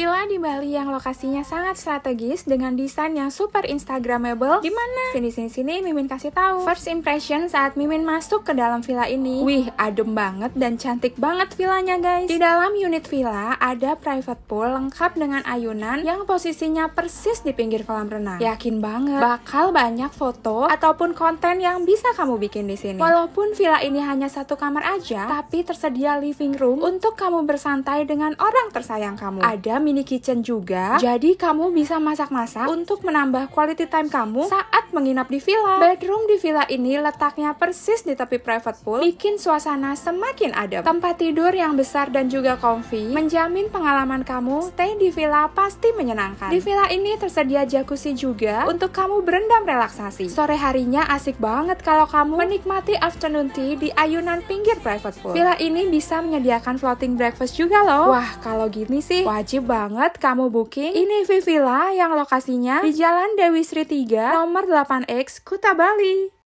Villa di Bali yang lokasinya sangat strategis dengan desain yang super instagramable. di mana? Sini sini sini Mimin kasih tahu. First impression saat Mimin masuk ke dalam villa ini. Wih, adem banget dan cantik banget villanya guys. Di dalam unit villa ada private pool lengkap dengan ayunan yang posisinya persis di pinggir kolam renang. Yakin banget bakal banyak foto ataupun konten yang bisa kamu bikin di sini. Walaupun villa ini hanya satu kamar aja, tapi tersedia living room untuk kamu bersantai dengan orang tersayang kamu. Ada mini kitchen juga. Jadi kamu bisa masak-masak untuk menambah quality time kamu saat menginap di villa. Bedroom di villa ini letaknya persis di tepi private pool, bikin suasana semakin adem. Tempat tidur yang besar dan juga comfy, menjamin pengalaman kamu stay di villa pasti menyenangkan. Di villa ini tersedia jacuzzi juga untuk kamu berendam relaksasi. Sore harinya asik banget kalau kamu menikmati afternoon tea di ayunan pinggir private pool. Villa ini bisa menyediakan floating breakfast juga loh. Wah, kalau gini sih wajib banget banget kamu booking. Ini Vivilla yang lokasinya di Jalan Dewi Sri 3, nomor 8X, Kuta Bali.